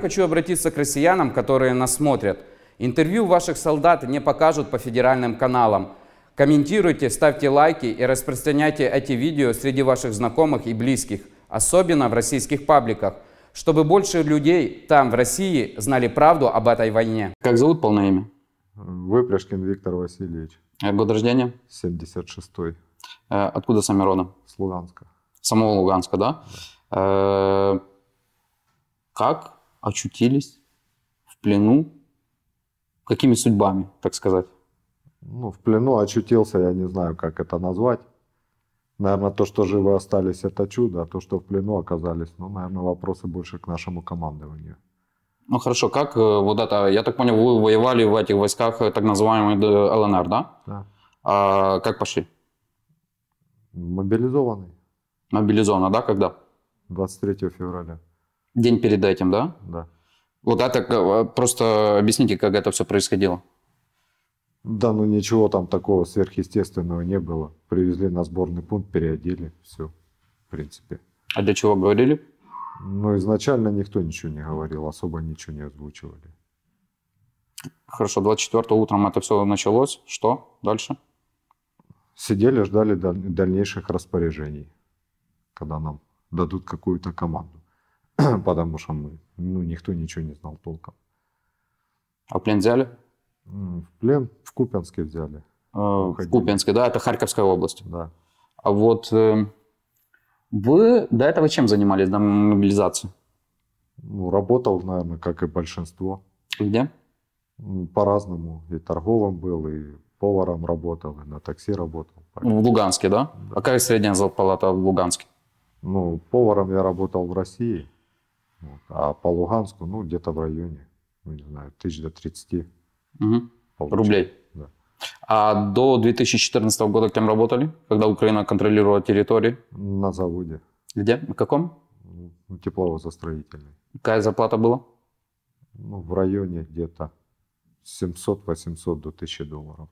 Хочу обратиться к россиянам, которые нас смотрят. Интервью ваших солдат не покажут по федеральным каналам. Комментируйте, ставьте лайки и распространяйте эти видео среди ваших знакомых и близких, особенно в российских пабликах, чтобы больше людей там, в России, знали правду об этой войне. Как зовут полное имя? Выпряжкин Виктор Васильевич. А год рождения? 76-й. Э, откуда сами родом? С Луганска. Самого Луганска, да? да. Э, как очутились в плену? Какими судьбами, так сказать? Ну, в плену очутился, я не знаю, как это назвать. Наверное, то, что живы остались, это чудо, а то, что в плену оказались, ну, наверное, вопросы больше к нашему командованию. Ну хорошо, как э, вот это, я так понял, вы воевали в этих войсках э, так называемый ЛНР, да? Да. А как пошли? Мобилизованный. Мобилизованно, да, когда? 23 февраля. День перед этим, да? Да. Вот, а так э, э, просто объясните, как это все происходило. Да, ну ничего там такого сверхъестественного не было. Привезли на сборный пункт, переодели, все, в принципе. А для чего говорили? Ну, изначально никто ничего не говорил, особо ничего не озвучивали. Хорошо, 24 утром это все началось. Что дальше? Сидели, ждали дальнейших распоряжений, когда нам дадут какую-то команду. потому что мы, ну, никто ничего не знал толком. А в плен взяли? В плен в Купянске взяли. А, в Купянске, да, это Харьковская область. Да. А вот э, вы до этого чем занимались, до мобилизации? Ну, работал, наверное, как и большинство. Где? По-разному. И торговым был, и поваром работал, и на такси работал. Ну, в Луганске, да? да. А какая средняя зарплата в Луганске? Ну, поваром я работал в России. А по Луганску, ну, где-то в районе, ну, не знаю, тысяч до 30 угу. рублей. Да. А до 2014 года кем работали, когда Украина контролировала территории? На заводе. Где? На каком? Ну, тепловозостроительный. Какая зарплата была? Ну, в районе где-то 700-800 до 1000 долларов.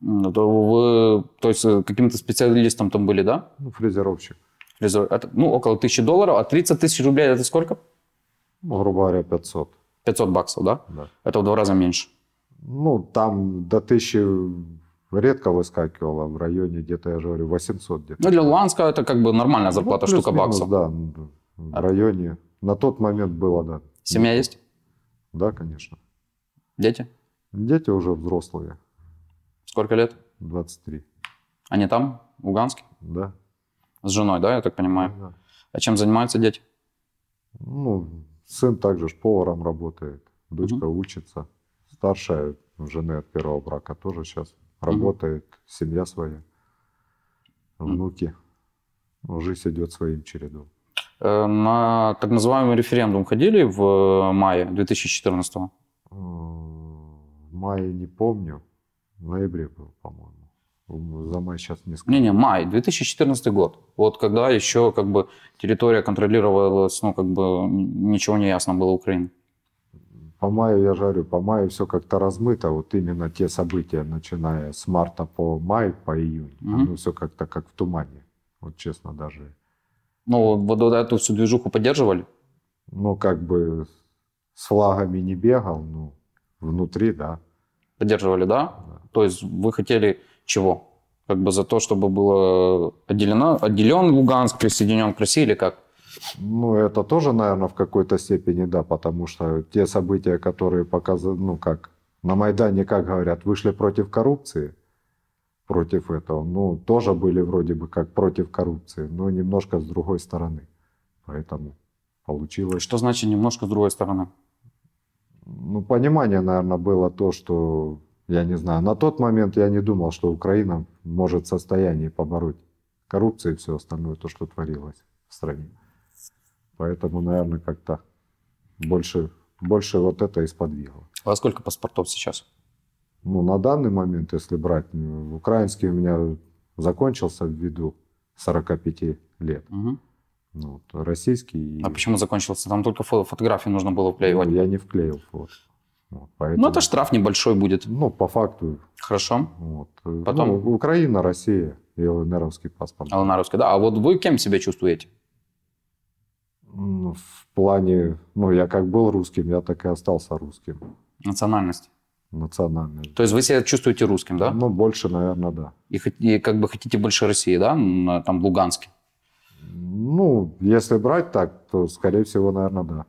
Ну, то вы, то есть э, каким-то специалистом там были, да? Ну, фрезеровщик. Это, ну, около тысячи долларов. А 30 тысяч рублей это сколько? Ну, грубо говоря, 500. 500 баксов, да? Да. Это в два раза меньше. Ну, там до 1000 редко выскакивало в районе где-то, я же говорю, 800 где-то. Ну, для Луанска это как бы нормальная ну, зарплата, ну, штука баксов. Да, в а районе, на тот момент было, да. Семья да. есть? Да, конечно. Дети? Дети уже взрослые. Сколько лет? 23. Они там, в Луганске? Да. С женой, да, я так понимаю? Да. А чем занимаются дети? Ну, сын также ж поваром работает, дочка угу. учится. Старшая жены от первого брака тоже сейчас работает, угу. семья своя, внуки. Угу. Жизнь идет своим чередом. Э, на так называемый референдум ходили в э, мае 2014 -го? В мае не помню, в ноябре был, по-моему. За май сейчас несколько. Не-не, май, 2014 год. Вот когда еще как бы территория контролировалась, ну как бы ничего не ясно было Украине. По маю, я жарю, по маю все как-то размыто. Вот именно те события, начиная с марта по май, по июнь, угу. оно все как-то как в тумане. Вот честно даже. Ну, вот, вот эту всю движуху поддерживали? Ну, как бы с флагами не бегал, ну, внутри, да. Поддерживали, да? да. То есть вы хотели чего? Как бы за то, чтобы было э, отделено, отделен Луганск, присоединен к России или как? Ну, это тоже, наверное, в какой-то степени, да, потому что те события, которые показаны, ну, как на Майдане, как говорят, вышли против коррупции, против этого, ну, тоже были вроде бы как против коррупции, но немножко с другой стороны. Поэтому получилось... Что значит немножко с другой стороны? Ну, понимание, наверное, было то, что я не знаю. На тот момент я не думал, что Украина может в состоянии побороть коррупцию и все остальное, то, что творилось в стране. Поэтому, наверное, как-то больше, больше вот это и сподвигло. А сколько паспортов сейчас? Ну, на данный момент, если брать, украинский у меня закончился ввиду 45 лет. Угу. вот, российский. А и... почему закончился? Там только фотографии нужно было вклеивать. Ну, я не вклеил фото. Вот, поэтому... Ну, это штраф небольшой будет. Ну, по факту. Хорошо. Вот. Потом... Ну, Украина, Россия и ЛНРовский паспорт. ЛНРовский, да. А вот вы кем себя чувствуете? Ну, в плане, ну, я как был русским, я так и остался русским. Национальность? Национальность. То есть вы себя чувствуете русским, да? Ну, больше, наверное, да. И, и как бы хотите больше России, да, там, в Луганске? Ну, если брать так, то, скорее всего, наверное, да.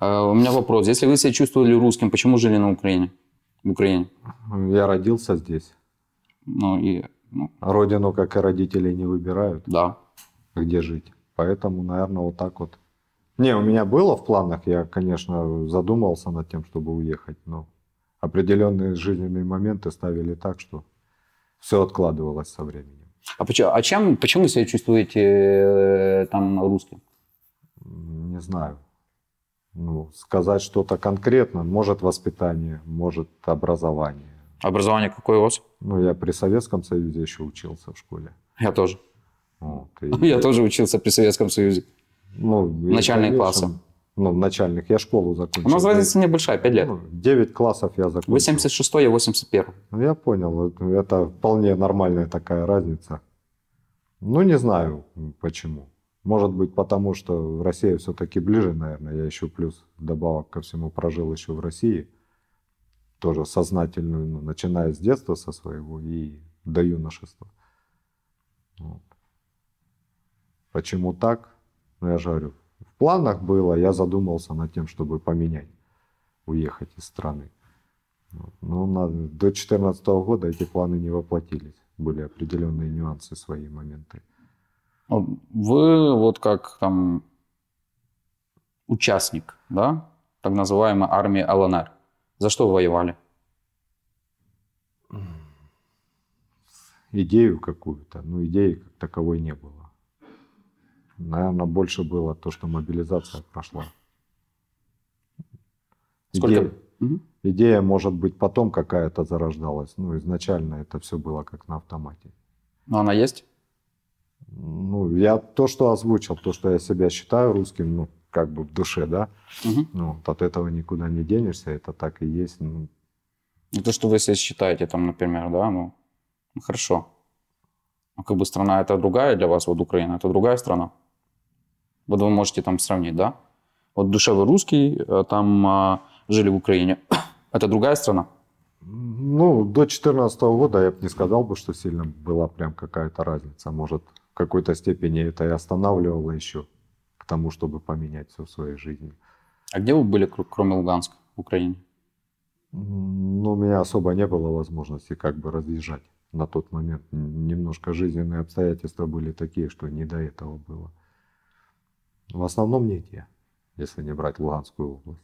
Э, у меня вопрос. Если вы себя чувствовали русским, почему жили на Украине? В Украине? Я родился здесь. Ну и... Ну. Родину, как и родители, не выбирают. Да. Где жить. Поэтому, наверное, вот так вот. Не, у меня было в планах, я, конечно, задумался над тем, чтобы уехать, но определенные жизненные моменты ставили так, что все откладывалось со временем. А почему, а чем, почему вы себя чувствуете э, там русским? Не знаю ну, сказать что-то конкретно. Может воспитание, может образование. Образование какое у вас? Ну, я при Советском Союзе еще учился в школе. Я тоже. Вот, и... Я тоже учился при Советском Союзе. Ну, Начальные классы. Ну, начальных. Я школу закончил. У нас разница небольшая, 5 лет. Ну, 9 классов я закончил. Вы 76 я 81 Ну, я понял. Это вполне нормальная такая разница. Ну, не знаю, почему. Может быть, потому что Россия все-таки ближе, наверное. Я еще плюс добавок ко всему прожил еще в России. Тоже сознательно, ну, начиная с детства со своего и до юношества. Вот. Почему так? Ну, я же говорю, в планах было, я задумался над тем, чтобы поменять, уехать из страны. Но ну, на, до 2014 года эти планы не воплотились. Были определенные нюансы, свои моменты. Ну, вы вот как там участник, да, так называемой армии ЛНР. За что вы воевали? Идею какую-то. Ну, идеи как таковой не было. Наверное, больше было то, что мобилизация прошла. Сколько? Идея, угу. идея, может быть, потом какая-то зарождалась. Ну, изначально это все было как на автомате. Но она есть? ну, я то, что озвучил, то, что я себя считаю русским, ну, как бы в душе, да, угу. ну, вот от этого никуда не денешься, это так и есть. Ну, ну то, что вы себя считаете, там, например, да, ну, ну хорошо. А как бы страна это другая для вас, вот Украина, это другая страна. Вот вы можете там сравнить, да? Вот в душе вы русский, э, там а, жили в Украине. это другая страна? Ну, до 2014 года я бы не сказал бы, что сильно была прям какая-то разница. Может, в какой-то степени это и останавливало еще к тому, чтобы поменять все в своей жизни. А где вы были, кроме Луганска, в Украине? Ну, у меня особо не было возможности как бы разъезжать на тот момент. Немножко жизненные обстоятельства были такие, что не до этого было. В основном нигде, если не брать Луганскую область.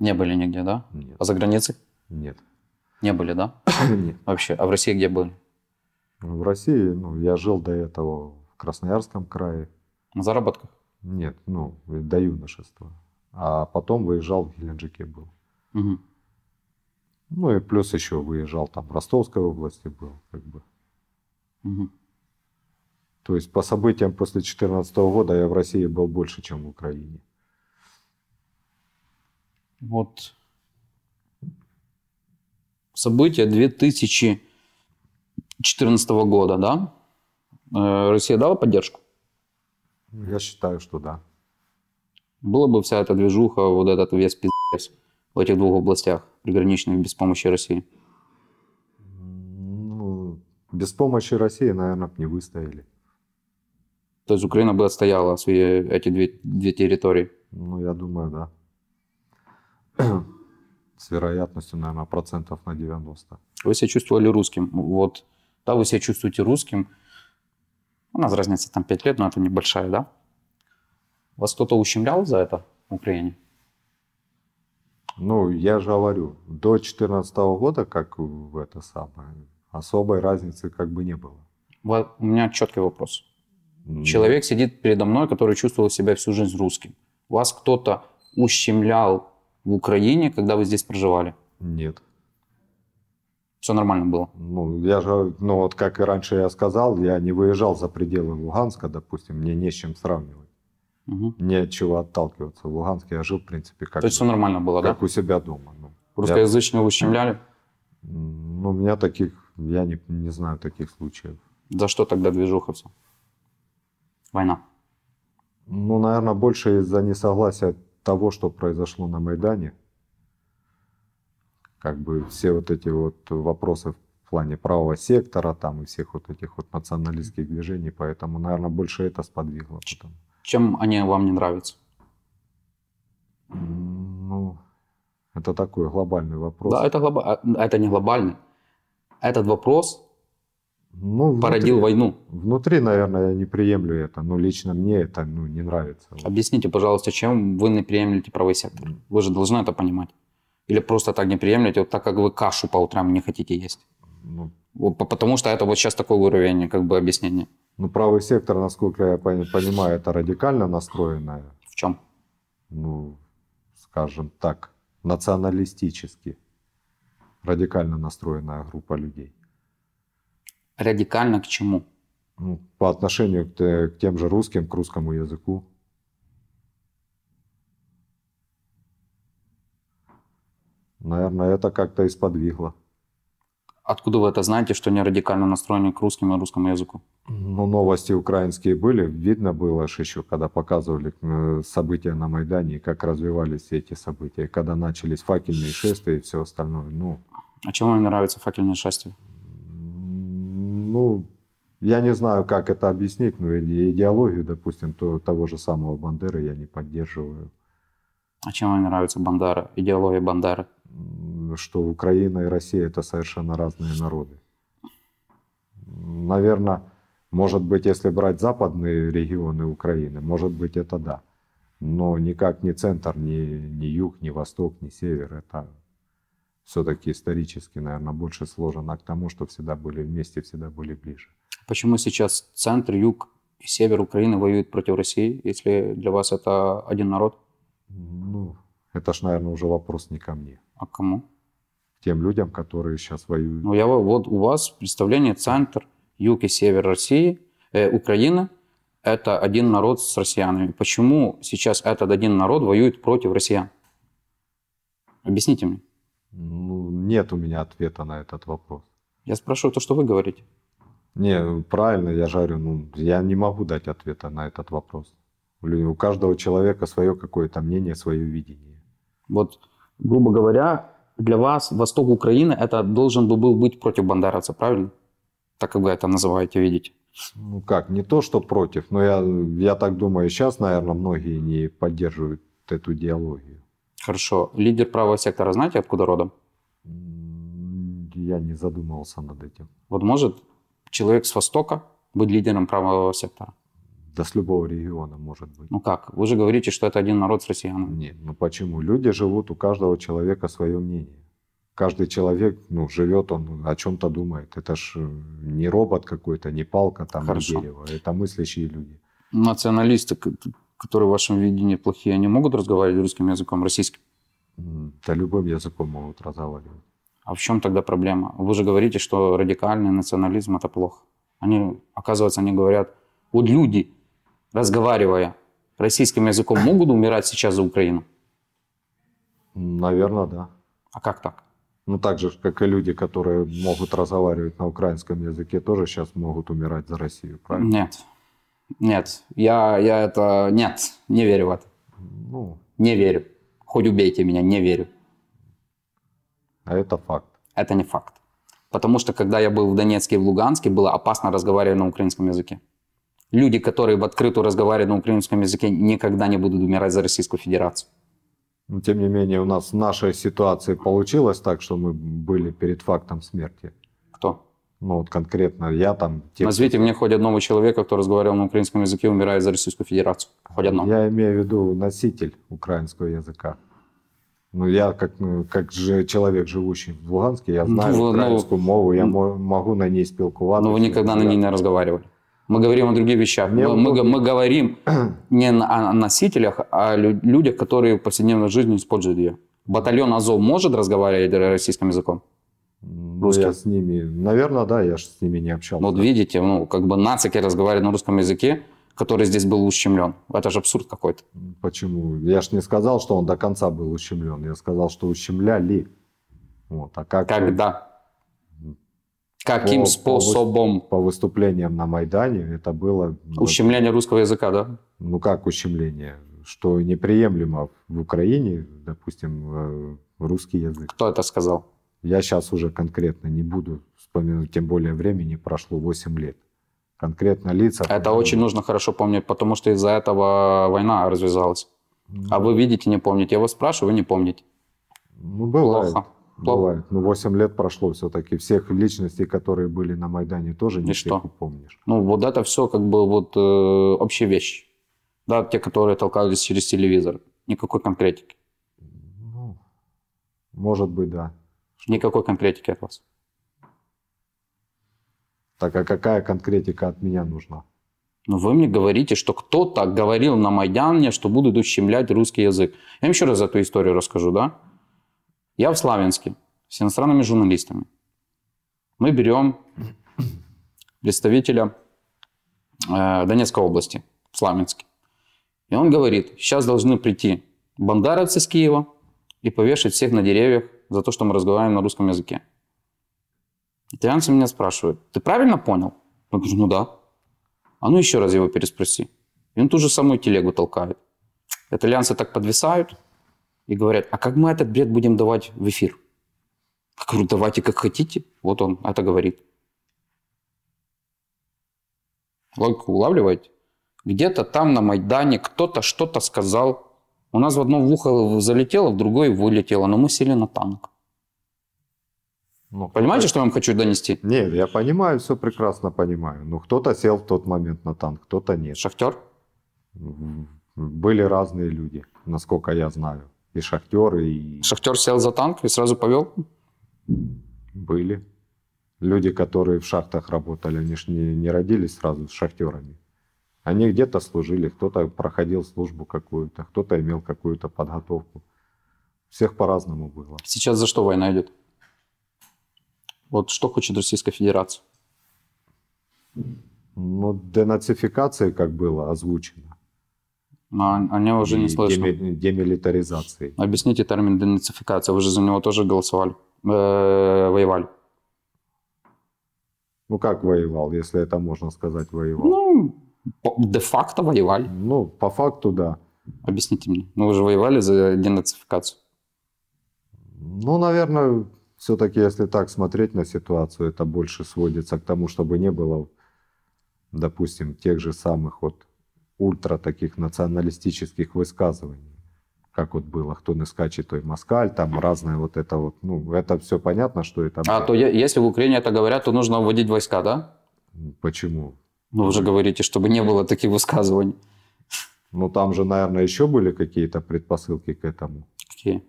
Не были нигде, да? Нет. А за границей? Нет. Не были, да? Нет. Вообще, а в России где были? В России, ну, я жил до этого в Красноярском крае. На заработках? Нет, ну, до юношества. А потом выезжал в Геленджике был. Угу. Ну и плюс еще выезжал там в Ростовской области был, как бы. Угу. То есть по событиям после 2014 года я в России был больше, чем в Украине. Вот события 2000 2014 года, да? Э, Россия дала поддержку? Я считаю, что да. Была бы вся эта движуха, вот этот вес пиздец в этих двух областях, приграничных, без помощи России? Ну, без помощи России, наверное, бы не выстояли. То есть Украина бы отстояла свои эти две, две территории? Ну, я думаю, да. С вероятностью, наверное, процентов на 90. Вы себя чувствовали русским вот да, вы себя чувствуете русским. У нас разница там 5 лет, но это небольшая, да? Вас кто-то ущемлял за это в Украине? Ну, я же говорю, до 2014 года, как в это самое, особой разницы как бы не было. Вот у меня четкий вопрос. Mm. Человек сидит передо мной, который чувствовал себя всю жизнь русским. Вас кто-то ущемлял в Украине, когда вы здесь проживали? Нет все нормально было? Ну, я же, ну вот как и раньше я сказал, я не выезжал за пределы Луганска, допустим, мне не с чем сравнивать. Угу. Нечего отталкиваться. В Луганске я жил, в принципе, как... То есть все нормально было, как да? Как у себя дома. Ну, Русскоязычные я... ущемляли? Ну, у меня таких, я не, не знаю таких случаев. За что тогда движухаться? Война. Ну, наверное, больше из-за несогласия того, что произошло на Майдане как бы все вот эти вот вопросы в плане правого сектора там и всех вот этих вот националистских движений, поэтому, наверное, больше это сподвигло. Потом. Чем они вам не нравятся? Ну, это такой глобальный вопрос. Да, это, глоба... А, это не глобальный. Этот вопрос ну, внутри, породил войну. Внутри, наверное, я не приемлю это, но лично мне это ну, не нравится. Объясните, пожалуйста, чем вы не приемлете правый сектор? Вы же должны это понимать. Или просто так не приемлете, вот так как вы кашу по утрам не хотите есть? Ну, Потому что это вот сейчас такой уровень как бы объяснения. Ну, правый сектор, насколько я понимаю, это радикально настроенное. В чем? Ну, скажем так, националистически радикально настроенная группа людей. Радикально к чему? Ну, по отношению к, к тем же русским, к русскому языку. наверное, это как-то исподвигло. Откуда вы это знаете, что не радикально настроены к русскому и русскому языку? Ну, новости украинские были. Видно было же еще, когда показывали э, события на Майдане, и как развивались все эти события, когда начались факельные шествия и все остальное. Ну, а чем вам не нравится факельные шествия? Ну, я не знаю, как это объяснить, но идеологию, допустим, то, того же самого Бандеры я не поддерживаю. А чем вам нравится Бандера, идеология Бандеры? что Украина и Россия это совершенно разные народы. Наверное, может быть, если брать западные регионы Украины, может быть, это да. Но никак не центр, ни, ни юг, ни восток, ни север. Это все-таки исторически, наверное, больше сложено а к тому, что всегда были вместе, всегда были ближе. Почему сейчас центр, юг и север Украины воюют против России, если для вас это один народ? Ну, это ж, наверное, уже вопрос не ко мне. А кому? Тем людям, которые сейчас воюют. Ну, я, вот у вас представление центр, юг и север России, э, Украина – это один народ с россиянами. Почему сейчас этот один народ воюет против россиян? Объясните мне. Ну, нет у меня ответа на этот вопрос. Я спрашиваю то, что вы говорите. Не, правильно, я жарю. Ну, я не могу дать ответа на этот вопрос. У каждого человека свое какое-то мнение, свое видение. Вот грубо говоря, для вас восток Украины это должен был быть против бандеровца, правильно? Так как вы это называете, видите? Ну как, не то, что против, но я, я так думаю, сейчас, наверное, многие не поддерживают эту диалогию. Хорошо. Лидер правого сектора, знаете, откуда родом? Я не задумывался над этим. Вот может человек с Востока быть лидером правого сектора? Да с любого региона, может быть. Ну как? Вы же говорите, что это один народ с россиянами. Нет, ну почему? Люди живут, у каждого человека свое мнение. Каждый человек, ну, живет, он о чем-то думает. Это ж э, не робот какой-то, не палка там, Хорошо. не дерево. Это мыслящие люди. Националисты, которые в вашем видении плохие, они могут разговаривать русским языком, российским? Да любым языком могут разговаривать. А в чем тогда проблема? Вы же говорите, что радикальный национализм – это плохо. Они, оказывается, они говорят, вот люди, разговаривая российским языком, могут умирать сейчас за Украину? Наверное, да. А как так? Ну, так же, как и люди, которые могут разговаривать на украинском языке, тоже сейчас могут умирать за Россию, правильно? Нет. Нет. Я, я это... Нет. Не верю в это. Ну... Не верю. Хоть убейте меня, не верю. А это факт. Это не факт. Потому что, когда я был в Донецке и в Луганске, было опасно разговаривать на украинском языке люди, которые в открытую разговаривают на украинском языке, никогда не будут умирать за Российскую Федерацию. Но, тем не менее, у нас в нашей ситуации получилось так, что мы были перед фактом смерти. Кто? Ну, вот конкретно я там... Те... Назовите мне хоть одного человека, кто разговаривал на украинском языке, умирает за Российскую Федерацию. Хоть одного. Я имею в виду носитель украинского языка. Ну, я как, ну, как же человек, живущий в Луганске, я ну, знаю ну, украинскую ну, мову, я ну, могу на ней спілкуватися. Но ну, вы никогда я... на ней не разговаривали. Мы говорим о других вещах. мы, мы, мы говорим не о носителях, а о людях, которые в повседневной жизни используют ее. Батальон Азов может разговаривать российским языком? Русские. Ну, я с ними, наверное, да, я же с ними не общался. Вот видите, ну, как бы нацики разговаривали на русском языке, который здесь был ущемлен. Это же абсурд какой-то. Почему? Я же не сказал, что он до конца был ущемлен. Я сказал, что ущемляли. Вот. А как Когда? Каким по, способом? По, выступлениям на Майдане это было... Ну, ущемление вот, русского языка, да? Ну как ущемление? Что неприемлемо в Украине, допустим, э, русский язык. Кто это сказал? Я сейчас уже конкретно не буду вспоминать, тем более времени прошло 8 лет. Конкретно лица... Это потому... очень нужно хорошо помнить, потому что из-за этого война развязалась. Ну... А вы видите, не помните. Я вас спрашиваю, вы не помните. Ну, бывает. Плохо. Бывает. Ну, 8 лет прошло все-таки. Всех личностей, которые были на Майдане, тоже не всех помнишь. Ну, вот это все как бы вот э, общая вещь. Да, те, которые толкались через телевизор. Никакой конкретики. Ну, может быть, да. Никакой конкретики от вас. Так, а какая конкретика от меня нужна? Но ну, вы мне говорите, что кто-то говорил на Майдане, что будут ущемлять русский язык. Я вам еще раз эту историю расскажу, да? Я в Славянске с иностранными журналистами. Мы берем представителя э, Донецкой области, в Славянске. И он говорит, сейчас должны прийти бандаровцы с Киева и повешать всех на деревьях за то, что мы разговариваем на русском языке. Итальянцы меня спрашивают, ты правильно понял? Я говорю, ну да. А ну еще раз его переспроси. И он ту же самую телегу толкает. Итальянцы так подвисают, и говорят, а как мы этот бред будем давать в эфир? Я говорю, давайте как хотите. Вот он это говорит. Логику улавливаете? Где-то там на Майдане кто-то что-то сказал. У нас в одно в ухо залетело, в другое вылетело, но мы сели на танк. Ну, Понимаете, что я вам хочу донести? Нет, я понимаю, все прекрасно понимаю. Но ну, кто-то сел в тот момент на танк, кто-то нет. Шахтер? Были разные люди, насколько я знаю. И Шахтер, и... Шахтер сел за танк и сразу повел? Были. Люди, которые в шахтах работали, они же не, не родились сразу с шахтерами. Они где-то служили, кто-то проходил службу какую-то, кто-то имел какую-то подготовку. Всех по-разному было. Сейчас за что война идет? Вот что хочет Российская Федерация? Ну, денацификация, как было озвучено, но они уже не слышно. Демилитаризации. Объясните термин денацификация. Вы же за него тоже голосовали, э, воевали. Ну как воевал, если это можно сказать воевал? Ну, де-факто воевали. Ну, по факту, да. Объясните мне. Ну, вы же воевали за денацификацию. Ну, наверное, все-таки, если так смотреть на ситуацию, это больше сводится к тому, чтобы не было, допустим, тех же самых вот ультра таких националистических высказываний, как вот было, кто не скачет, той москаль, там разное вот это вот, ну, это все понятно, что это... А то если в Украине это говорят, то нужно вводить войска, да? Почему? Ну, вы же говорите, чтобы не было таких высказываний. Ну, там же, наверное, еще были какие-то предпосылки к этому. Какие?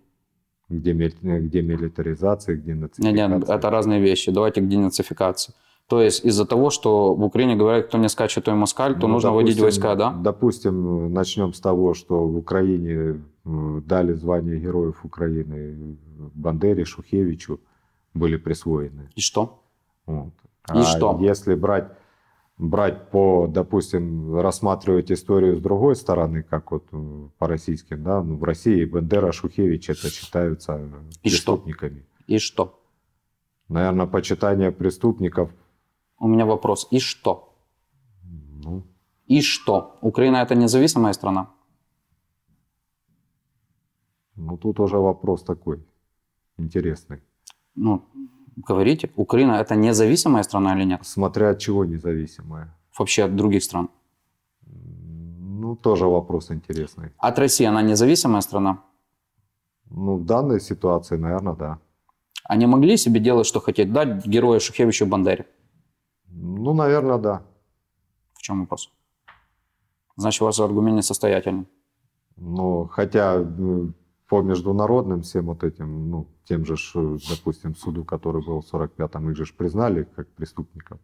Где, где милитаризация, где нацификация. Нет, нет, это разные вещи. Давайте к денацификации. То есть из-за того, что в Украине говорят, кто не скачет, то и москаль, то ну, нужно допустим, вводить войска, да? Допустим, начнем с того, что в Украине э, дали звание героев Украины Бандере, Шухевичу были присвоены. И что? Вот. А и что? Если брать, брать по, допустим, рассматривать историю с другой стороны, как вот э, по российским, да, ну, в России Бандера, Шухевич это считаются и преступниками. Что? И что? Наверное, почитание преступников – у меня вопрос, и что? Ну. И что? Украина это независимая страна? Ну, тут уже вопрос такой интересный. Ну, говорите, Украина это независимая страна или нет? Смотря от чего независимая. Вообще от других стран. Ну, тоже вопрос интересный. От России она независимая страна? Ну, в данной ситуации, наверное, да. Они могли себе делать, что хотеть, дать героя Шухевичу Бандере? Ну, наверное, да. В чем вопрос? Значит, у вас аргумент несостоятельный. Ну, хотя э, по международным всем вот этим, ну, тем же, э, допустим, суду, который был в 45-м, их же признали как преступников.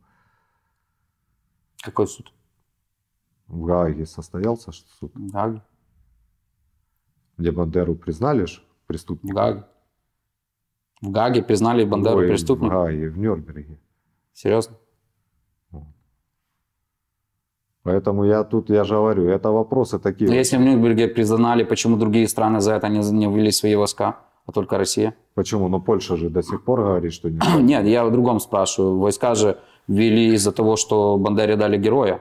Какой суд? В Гааге состоялся суд. В Гааге. Где Бандеру признали преступником. В Гааге. В Гааге признали Бандеру Ой, преступником? В Гааге, в Нюрнберге. Серьезно? Поэтому я тут, я же говорю, это вопросы такие. Но если в Нюрнберге признали, почему другие страны за это не, не ввели свои войска, а только Россия? Почему? Но ну, Польша же до сих пор говорит, что не Нет, я о другом спрашиваю. Войска же ввели из-за того, что Бандере дали героя.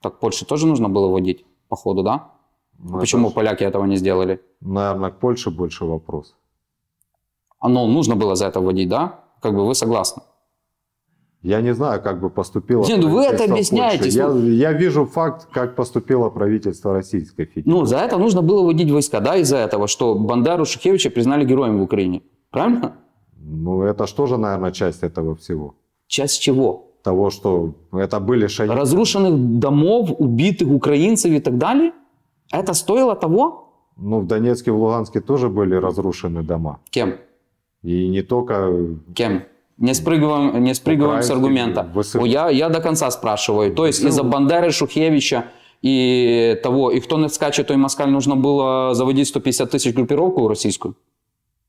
Так Польше тоже нужно было вводить, походу, да? Ну, а Почему это поляки этого не сделали? Наверное, к Польше больше вопрос. А, нужно было за это вводить, да? Как бы вы согласны? Я не знаю, как бы поступило Нет, ну вы это объясняете. Я, я вижу факт, как поступило правительство Российской Федерации. Ну, за это нужно было водить войска, да, из-за этого, что Бандару Шухевича признали героем в Украине. Правильно? Ну, это что же, наверное, часть этого всего? Часть чего? Того, что это были шаги. Разрушенных домов, убитых украинцев и так далее? Это стоило того? Ну, в Донецке, в Луганске тоже были разрушены дома. Кем? И не только... Кем? Не спрыгиваем, не спрыгиваем с аргумента. Я, я до конца спрашиваю. То есть ну. из-за Бандеры, Шухевича и того, и кто не скачет, и москаль, нужно было заводить 150 тысяч группировку российскую?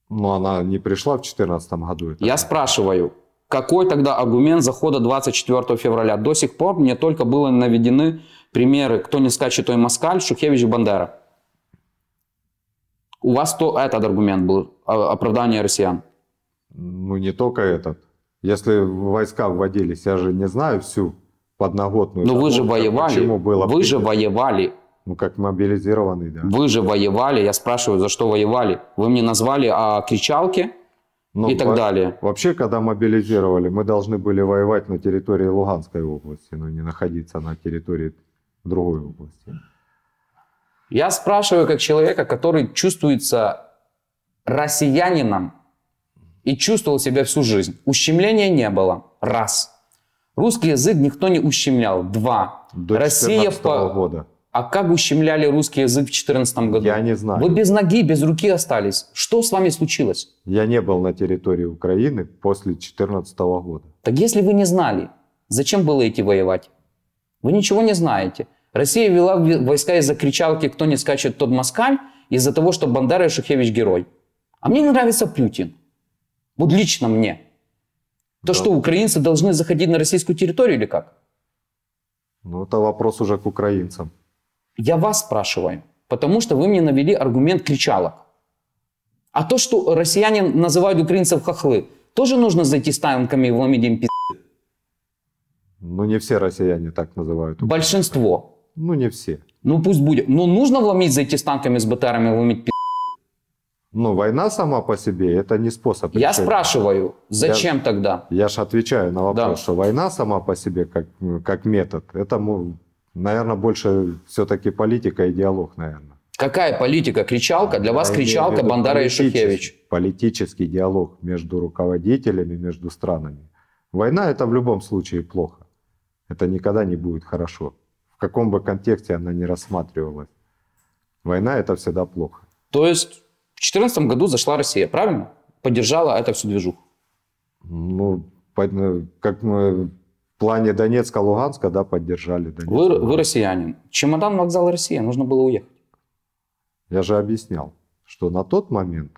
Ну, она не пришла в 2014 году. Это... Я спрашиваю, какой тогда аргумент захода 24 февраля? До сих пор мне только было наведены примеры, кто не скачет, и москаль, Шухевич и Бандера. У вас то этот аргумент был, а, оправдание россиян ну, не только этот. Если войска вводились, я же не знаю всю подноготную. Но ну, вы же воевали. Почему было вы же воевали. Ну, как мобилизированный, да. Вы же воевали. Я спрашиваю, за что воевали? Вы мне назвали о а, кричалке ну, и так во- далее. Вообще, когда мобилизировали, мы должны были воевать на территории Луганской области, но не находиться на территории другой области. Я спрашиваю как человека, который чувствуется россиянином и чувствовал себя всю жизнь. Ущемления не было. Раз. Русский язык никто не ущемлял. Два. До Россия по... года. А как ущемляли русский язык в 2014 году? Я не знаю. Вы без ноги, без руки остались. Что с вами случилось? Я не был на территории Украины после 2014 года. Так если вы не знали, зачем было идти воевать? Вы ничего не знаете. Россия вела войска из-за кричалки «Кто не скачет, тот москаль» из-за того, что Бандера и Шухевич герой. А мне не нравится Путин. Вот лично мне. То, да. что украинцы должны заходить на российскую территорию или как? Ну, это вопрос уже к украинцам. Я вас спрашиваю, потому что вы мне навели аргумент кричалок. А то, что россияне называют украинцев хохлы, тоже нужно зайти с танками и вломить им пи***. Ну, не все россияне так называют. Украинцев. Большинство. Ну, не все. Ну, пусть будет. Но нужно вломить, зайти с танками, с БТРами, вломить пи***. Ну, война сама по себе это не способ. Решения. Я спрашиваю, зачем я, тогда? Я же отвечаю на вопрос, да. что война сама по себе как, как метод, это, наверное, больше все-таки политика и диалог, наверное. Какая политика? Кричалка? Для вас кричалка Бандара политический, Ишухевич? Политический диалог между руководителями, между странами. Война это в любом случае плохо. Это никогда не будет хорошо. В каком бы контексте она ни рассматривалась. Война это всегда плохо. То есть в 2014 году зашла Россия, правильно? Поддержала это всю движуху. Ну, как мы в плане Донецка, Луганска, да, поддержали. Донецк, вы, вы россиянин. Чемодан вокзал Россия, нужно было уехать. Я же объяснял, что на тот момент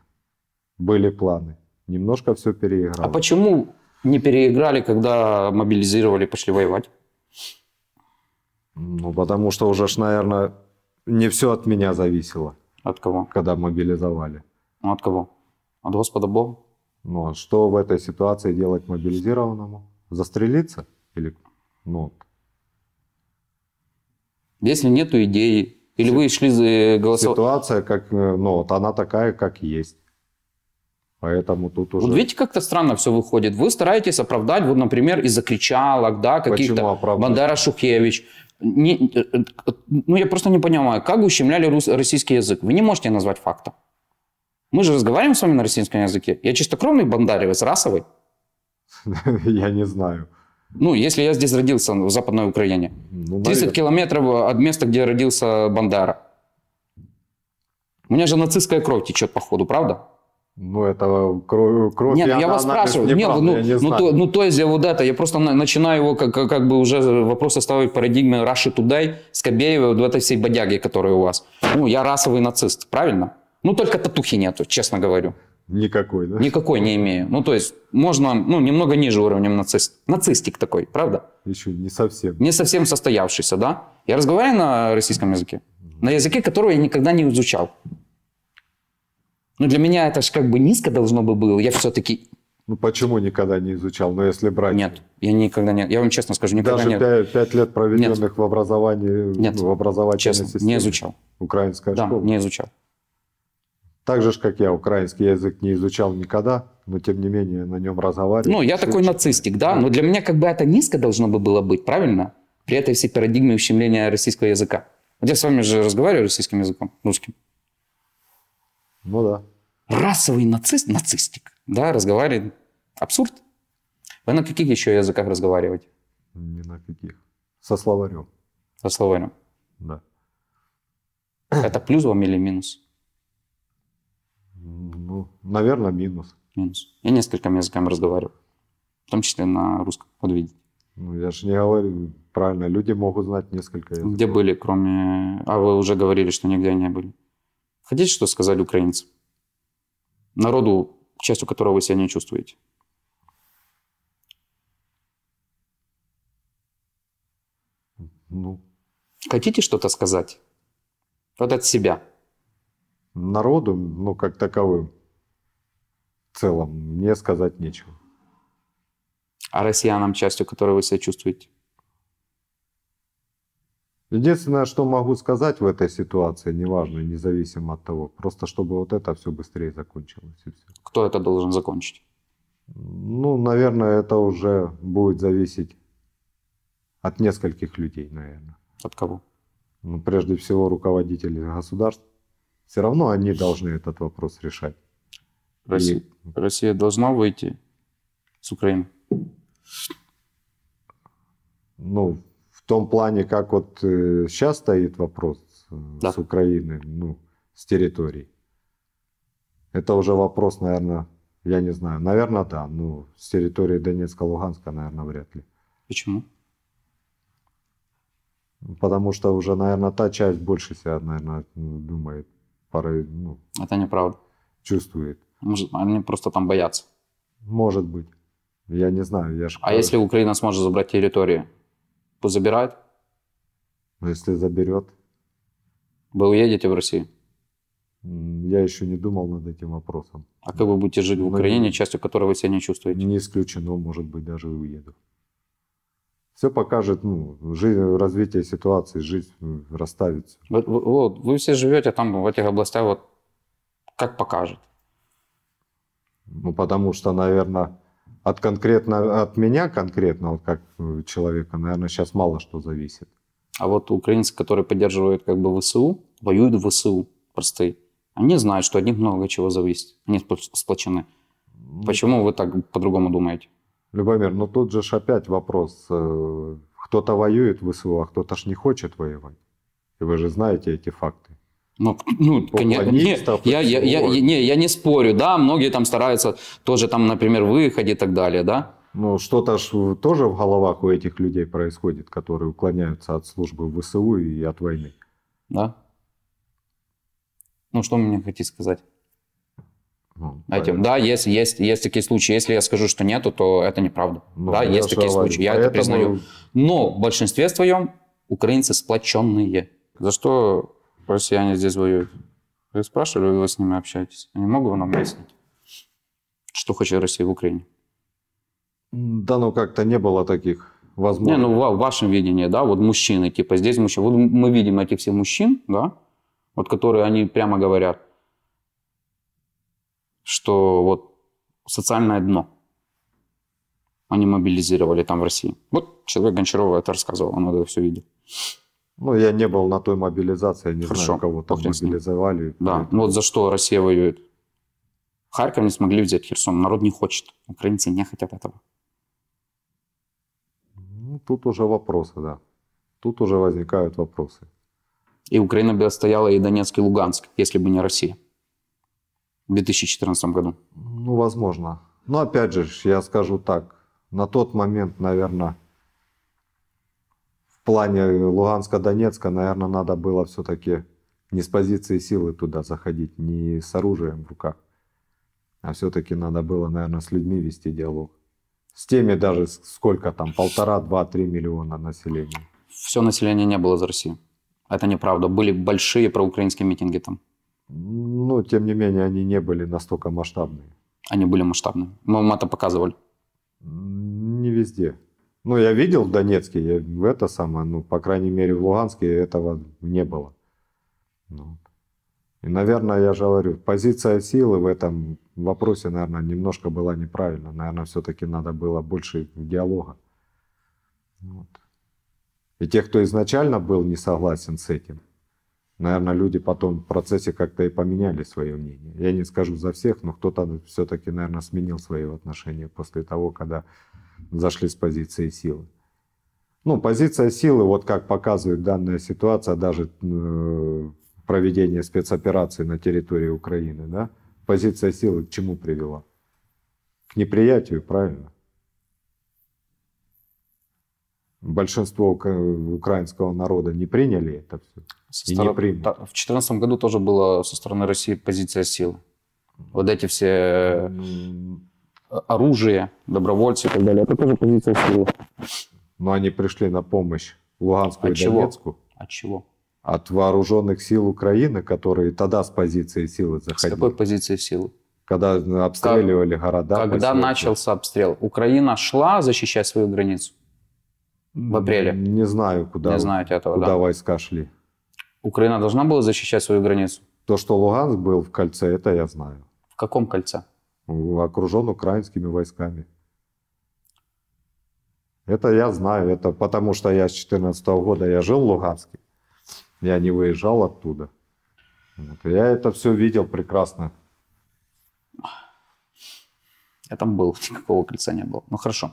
были планы. Немножко все переиграли. А почему не переиграли, когда мобилизировали, пошли воевать? Ну, потому что уже, ж, наверное, не все от меня зависело. От кого? Когда мобилизовали. Ну, от кого? От Господа Бога? Ну, а что в этой ситуации делать мобилизированному? Застрелиться? Или, ну... Если нету идеи, или вы шли за э, голосовать? Ситуация, как, э, ну, вот она такая, как есть. Поэтому тут уже... Вот видите, как-то странно все выходит. Вы стараетесь оправдать, вот, например, из-за кричалок, да, каких-то Бандера Шухевич. Не, э, э, ну, я просто не понимаю, как ущемляли рус, российский язык? Вы не можете назвать фактом. Мы же разговариваем с вами на российском языке. Я чистокровный бандаревец, расовый. Я не знаю. Ну, если я здесь родился, в Западной Украине. Ну, 30 километров от места, где родился Бандара. У меня же нацистская кровь течет, по ходу, правда? Ну, это кровь, кровь Нет, ну я вас спрашиваю. Не Нет, ну, ну, я не ну, то, ну, то есть, я вот это, я просто начинаю его, как, как бы уже вопрос оставить парадигме Раши Тудай, Скобеева, вот этой всей бодяги, которая у вас. Ну, я расовый нацист, правильно? Ну, только татухи нету, честно говорю. Никакой, да? Никакой не имею. Ну, то есть, можно, ну, немного ниже уровнем нацист. Нацистик такой, правда? Еще не совсем. Не совсем состоявшийся, да? Я разговариваю на российском языке. На языке, которого я никогда не изучал. Ну, для меня это же как бы низко должно бы было. Я все-таки... Ну, почему никогда не изучал? Но ну, если брать... Нет, я никогда не... Я вам честно скажу, никогда Даже не... Даже пять лет, проведенных Нет. в образовании... Нет, в образовательной честно, системе. не изучал. Украинская да, школа? не изучал. Так же, как я, украинский язык не изучал никогда, но тем не менее на нем разговаривал. Ну, я Все такой нацистик, да, да, но для меня как бы это низко должно бы было быть, правильно? При этой всей парадигме ущемления российского языка. Вот я с вами же разговариваю российским языком, русским. Ну да. Расовый нацист, нацистик, да, разговаривает. Абсурд. Вы на каких еще языках разговариваете? Не на каких. Со словарем. Со словарем. Да. Это плюс вам или минус? Ну, наверное, минус. Минус. Я несколькими языками разговариваю. В том числе на русском. Вот видите. Ну, я же не говорю правильно. Люди могут знать несколько языков. Где были, кроме... А вы уже говорили, что нигде не были. Хотите, что сказали украинцы? Народу, частью которого вы себя не чувствуете. Ну. Хотите что-то сказать? Вот от себя. Народу, ну, как таковым, в целом, мне сказать нечего. А россиянам, частью которой вы себя чувствуете? Единственное, что могу сказать в этой ситуации, неважно, независимо от того, просто чтобы вот это все быстрее закончилось. И все. Кто это должен закончить? Ну, наверное, это уже будет зависеть от нескольких людей, наверное. От кого? Ну, прежде всего, руководители государств. Все равно они должны этот вопрос решать. Россия, И... Россия должна выйти с Украины? Ну, в том плане, как вот э, сейчас стоит вопрос э, да. с Украины, ну, с территорией, Это уже вопрос, наверное, я не знаю. Наверное, да. Ну, с территории Донецка, Луганска, наверное, вряд ли. Почему? Потому что уже, наверное, та часть больше себя, наверное, думает. пора. ну, Это неправда. Чувствует. Может, они просто там боятся. Может быть. Я не знаю. Я ж... А если Украина сможет забрать территорию? Позабирать? А если заберет? Вы уедете в Россию? Я еще не думал над этим вопросом. А как вы будете жить в ну, Украине, частью которой вы себя не чувствуете? Не исключено, может быть, даже и уеду. Все покажет, ну, жизнь, развитие ситуации, жизнь расставится. Вот, вот, вы все живете там, в этих областях, вот как покажет? Ну, потому что, наверное, от, конкретно, от меня конкретно, вот как э, человека, наверное, сейчас мало что зависит. А вот украинцы, которые поддерживают как бы ВСУ, воюют в ВСУ, простые, они знают, что от них много чего зависит. Они сплочены. Почему вы так по-другому думаете? Любомир, ну тут же ж опять вопрос. Э, кто-то воюет в ВСУ, а кто-то ж не хочет воевать. И вы же знаете эти факты. Ну, ну конечно, не, я, я, я, не, я не спорю, да, многие там стараются тоже там, например, выехать и так далее, да. Ну, что-то ж тоже в головах у этих людей происходит, которые уклоняются от службы в ВСУ и от войны. Да. Ну, что вы мне хотите сказать? Ну, этим. Да, есть, есть, есть такие случаи. Если я скажу, что нету, то это неправда. Ну, да, есть такие говорю. случаи, я поэтому... это признаю. Но в большинстве своем украинцы сплоченные. За что россияне здесь воюют. Вы спрашивали, вы с ними общаетесь? Они могут нам объяснить, что хочет Россия в Украине? Да, ну как-то не было таких возможностей. Не, ну в, в вашем видении, да, вот мужчины, типа здесь мужчины. Вот мы видим этих всех мужчин, да, вот которые они прямо говорят, что вот социальное дно они мобилизировали там в России. Вот человек Гончарова это рассказывал, он это все видел. Ну, я не был на той мобилизации, я не Хорошо. знаю, кого там Похресно. мобилизовали. Да, поэтому... Ну вот за что Россия воюет. Харьков не смогли взять Херсон, народ не хочет, украинцы не хотят этого. Ну, тут уже вопросы, да. Тут уже возникают вопросы. И Украина бы отстояла и Донецк, и Луганск, если бы не Россия. В 2014 году. Ну, возможно. Но опять же, я скажу так, на тот момент, наверное, плане Луганска-Донецка, наверное, надо было все-таки не с позиции силы туда заходить, не с оружием в руках, а все-таки надо было, наверное, с людьми вести диалог. С теми даже сколько там, полтора, два, три миллиона населения. Все население не было из России. Это неправда. Были большие проукраинские митинги там. Ну, тем не менее, они не были настолько масштабные. Они были масштабные. Мы вам это показывали. Не везде. Ну, я видел в Донецке, я, в это самое, ну, по крайней мере, в Луганске этого не было. Ну. И, наверное, я же говорю, позиция силы в этом вопросе, наверное, немножко была неправильна. Наверное, все-таки надо было больше диалога. Вот. И те, кто изначально был не согласен с этим, наверное, люди потом в процессе как-то и поменяли свое мнение. Я не скажу за всех, но кто-то все-таки, наверное, сменил свои отношения после того, когда зашли с позиции силы. Ну, позиция силы, вот как показывает данная ситуация, даже э, проведение спецоперации на территории Украины, да, позиция силы к чему привела? К неприятию, правильно? большинство украинского народа не приняли это все. Со и стороны, не приняли. в 2014 году тоже была со стороны России позиция сил. Вот эти все оружие, добровольцы и так далее. Это тоже позиция силы. Но они пришли на помощь Луганскую От а и чего? От а чего? От вооруженных сил Украины, которые тогда с позиции силы заходили. С какой позиции силы? Когда э, обстреливали как, города. Когда поселки. начался обстрел? Украина шла защищать свою границу? В апреле? Не знаю, куда, не знаете этого, куда да. войска шли. Украина должна была защищать свою границу? То, что Луганск был в кольце, это я знаю. В каком кольце? окружен украинскими войсками. Это я знаю, это потому что я с 14 -го года я жил в Луганске, я не выезжал оттуда. Вот. Я это все видел прекрасно. Я там был, никакого кольца не было. Ну хорошо.